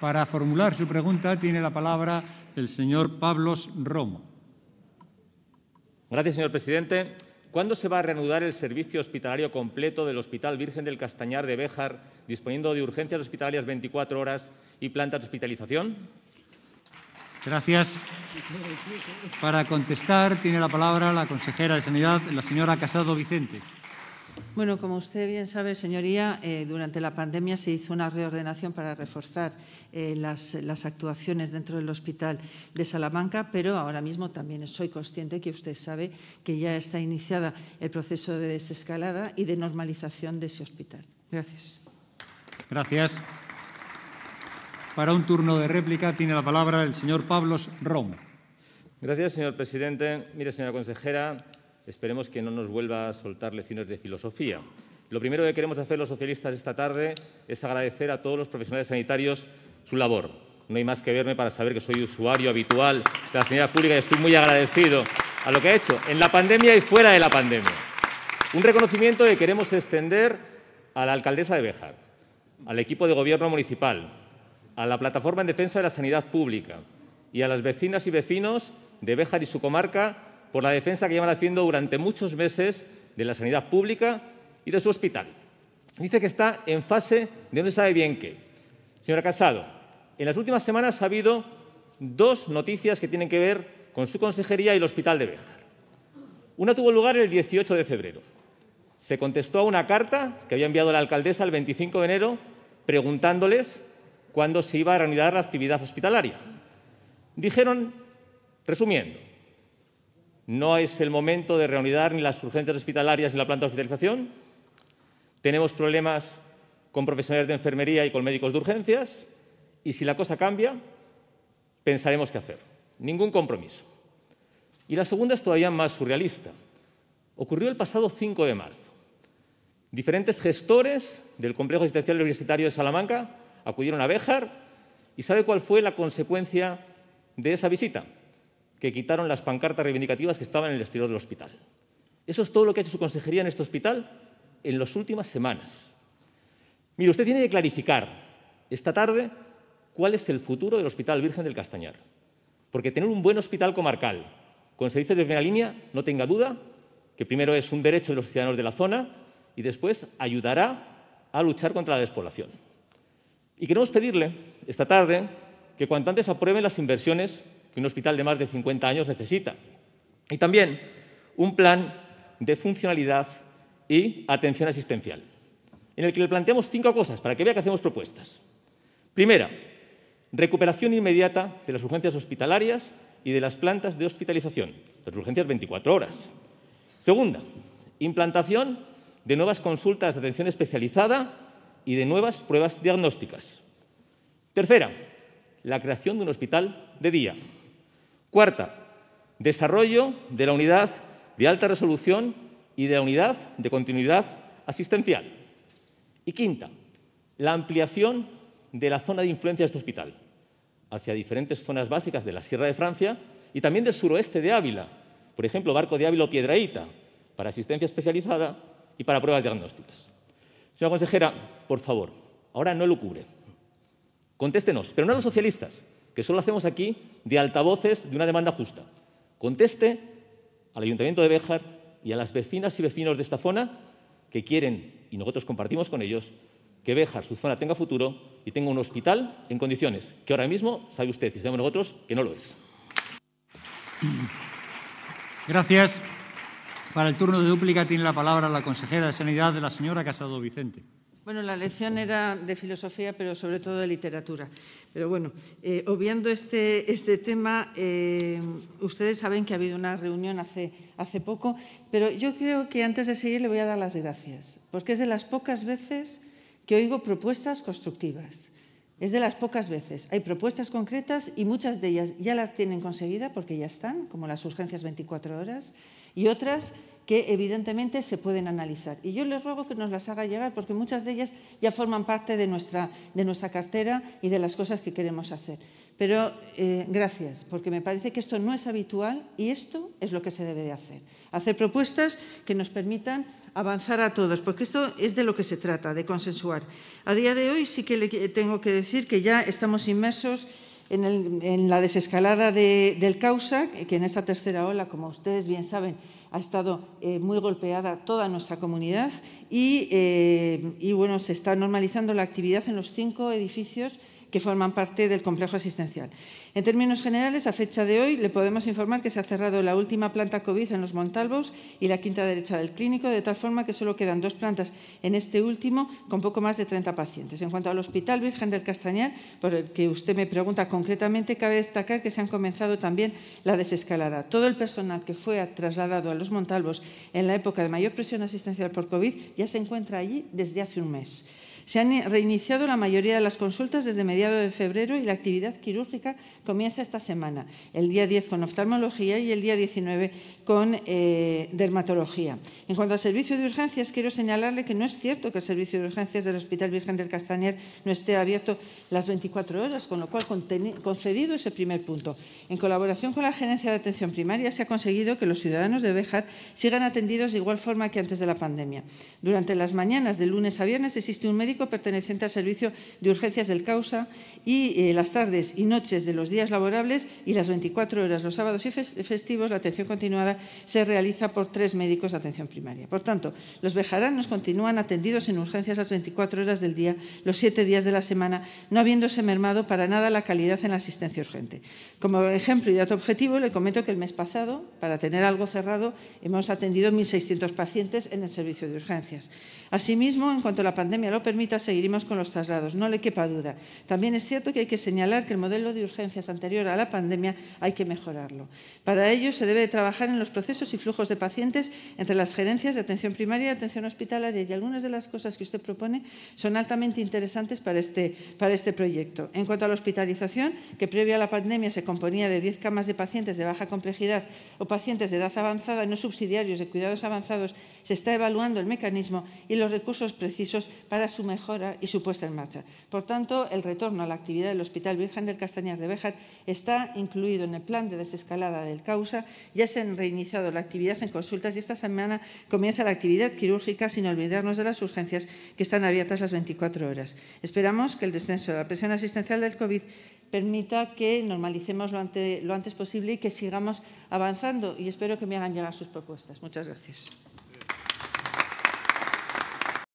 Para formular su pregunta tiene la palabra el señor Pablos Romo. Gracias, señor presidente. ¿Cuándo se va a reanudar el servicio hospitalario completo del Hospital Virgen del Castañar de Béjar, disponiendo de urgencias hospitalarias 24 horas y plantas de hospitalización? Gracias. Para contestar tiene la palabra la consejera de Sanidad, la señora Casado Vicente. Bueno, como usted bien sabe, señoría, eh, durante la pandemia se hizo una reordenación para reforzar eh, las, actuaciones dentro del Hospital de Salamanca, pero ahora mismo también soy consciente que usted sabe que ya está iniciada el proceso de desescalada y de normalización de ese hospital. Gracias. Gracias. Para un turno de réplica tiene la palabra el señor Pablos Romo. Gracias, señor presidente. Mire, señora consejera, Esperemos que no nos vuelva a soltar lecciones de filosofía. Lo primero que queremos hacer los socialistas esta tarde es agradecer a todos los profesionales sanitarios su labor. No hay más que verme para saber que soy usuario habitual de la sanidad pública y estoy muy agradecido a lo que ha hecho en la pandemia y fuera de la pandemia. Un reconocimiento que queremos extender a la alcaldesa de Béjar, al equipo de gobierno municipal, a la plataforma en defensa de la sanidad pública y a las vecinas y vecinos de Béjar y su comarca por la defensa que llevan haciendo durante muchos meses de la sanidad pública y de su hospital. Dice que está en fase de no se sabe bien qué. Señora Casado, en las últimas semanas ha habido dos noticias que tienen que ver con su consejería y el hospital de Béjar. Una tuvo lugar el 18 de febrero. Se contestó a una carta que había enviado la alcaldesa el 25 de enero preguntándoles cuándo se iba a reanudar la actividad hospitalaria. Dijeron, resumiendo, no es el momento de reanudar ni las urgencias hospitalarias ni la planta de hospitalización. Tenemos problemas con profesionales de enfermería y con médicos de urgencias. Y si la cosa cambia, pensaremos qué hacer. Ningún compromiso. Y la segunda es todavía más surrealista. Ocurrió el pasado 5 de marzo. Diferentes gestores del Complejo Asistencial Universitario de Salamanca acudieron a Béjar y ¿sabe cuál fue la consecuencia de esa visita? que quitaron las pancartas reivindicativas que estaban en el exterior del hospital. Eso es todo lo que ha hecho su consejería en este hospital en las últimas semanas. Mire, usted tiene que clarificar esta tarde cuál es el futuro del Hospital Virgen del Castañar. Porque tener un buen hospital comarcal con servicios de primera línea, no tenga duda, que primero es un derecho de los ciudadanos de la zona y después ayudará a luchar contra la despoblación. Y queremos pedirle esta tarde que cuanto antes aprueben las inversiones que un hospital de más de 50 años necesita. Y también un plan de funcionalidad y atención asistencial, en el que le planteamos cinco cosas para que vea que hacemos propuestas. Primera, recuperación inmediata de las urgencias hospitalarias y de las plantas de hospitalización, las urgencias 24 horas. Segunda, implantación de nuevas consultas de atención especializada y de nuevas pruebas diagnósticas. Tercera, la creación de un hospital de día. Cuarta, desarrollo de la unidad de alta resolución y de la unidad de continuidad asistencial. Y quinta, la ampliación de la zona de influencia de este hospital hacia diferentes zonas básicas de la Sierra de Francia y también del suroeste de Ávila, por ejemplo, Barco de Ávila o Piedraíta, para asistencia especializada y para pruebas diagnósticas. Señora consejera, por favor, ahora no lo cubre. Contéstenos, pero no a los socialistas, que solo hacemos aquí de altavoces de una demanda justa. Conteste al Ayuntamiento de Béjar y a las vecinas y vecinos de esta zona que quieren, y nosotros compartimos con ellos, que Béjar, su zona, tenga futuro y tenga un hospital en condiciones, que ahora mismo sabe usted y sabemos nosotros que no lo es. Gracias. Para el turno de dúplica tiene la palabra la consejera de Sanidad, la señora Casado Vicente. Bueno, la lección era de filosofía, pero sobre todo de literatura. Pero bueno, eh, obviando este, este tema, eh, ustedes saben que ha habido una reunión hace, hace poco, pero yo creo que antes de seguir le voy a dar las gracias, porque es de las pocas veces que oigo propuestas constructivas. Es de las pocas veces. Hay propuestas concretas y muchas de ellas ya las tienen conseguida porque ya están, como las urgencias 24 horas, y otras que evidentemente se pueden analizar. Y yo les ruego que nos las haga llegar porque muchas de ellas ya forman parte de nuestra, de nuestra cartera y de las cosas que queremos hacer. Pero eh, gracias, porque me parece que esto no es habitual y esto es lo que se debe de hacer. Hacer propuestas que nos permitan avanzar a todos, porque esto es de lo que se trata, de consensuar. A día de hoy sí que le tengo que decir que ya estamos inmersos en, la desescalada del causa, que en esta tercera ola, como ustedes bien saben, ha estado eh, muy golpeada toda nuestra comunidad y, eh, y, bueno, se está normalizando la actividad en los cinco edificios que forman parte del complejo asistencial. En términos generales, a fecha de hoy, le podemos informar que se ha cerrado la última planta COVID en los Montalvos y la quinta derecha del clínico, de tal forma que solo quedan dos plantas en este último con poco más de 30 pacientes. En cuanto al Hospital Virgen del Castañar, por el que usted me pregunta concretamente, cabe destacar que se ha comenzado también la desescalada. Todo el personal que fue trasladado a los Montalvos en la época de mayor presión asistencial por COVID ya se encuentra allí desde hace un mes. Se han reiniciado la mayoría de las consultas desde mediados de febrero y la actividad quirúrgica comienza esta semana, el día 10 con oftalmología y el día 19 con eh, dermatología. En cuanto al servicio de urgencias, quiero señalarle que no es cierto que el servicio de urgencias del Hospital Virgen del Castañer no esté abierto las 24 horas, con lo cual concedido ese primer punto. En colaboración con la Gerencia de Atención Primaria se ha conseguido que los ciudadanos de Béjar sigan atendidos de igual forma que antes de la pandemia. Durante las mañanas de lunes a viernes existe un médico perteneciente al servicio de urgencias del causa y eh, las tardes y noches de los días laborables y las 24 horas los sábados y festivos, la atención continuada se realiza por tres médicos de atención primaria. Por tanto, los bejaranos continúan atendidos en urgencias las 24 horas del día, los siete días de la semana, no habiéndose mermado para nada la calidad en la asistencia urgente. Como ejemplo y dato objetivo, le comento que el mes pasado, para tener algo cerrado, hemos atendido 1.600 pacientes en el servicio de urgencias. Asimismo, en cuanto a la pandemia lo permite, mitad seguiremos con los traslados, no le quepa duda. También es cierto que hay que señalar que el modelo de urgencias anterior a la pandemia hay que mejorarlo. Para ello, se debe trabajar en los procesos y flujos de pacientes entre las gerencias de atención primaria y atención hospitalaria. Y algunas de las cosas que usted propone son altamente interesantes para este, para este proyecto. En cuanto a la hospitalización, que previa a la pandemia se componía de 10 camas de pacientes de baja complejidad o pacientes de edad avanzada no subsidiarios de cuidados avanzados, se está evaluando el mecanismo y los recursos precisos para su mejora y su puesta en marcha. Por tanto, el retorno a la actividad del Hospital Virgen del Castañar de Béjar está incluido en el plan de desescalada del causa. Ya se han reiniciado la actividad en consultas y esta semana comienza la actividad quirúrgica sin olvidarnos de las urgencias que están abiertas las 24 horas. Esperamos que el descenso de la presión asistencial del COVID permita que normalicemos lo, antes, lo antes posible y que sigamos avanzando. Y espero que me hagan llegar sus propuestas. Muchas gracias.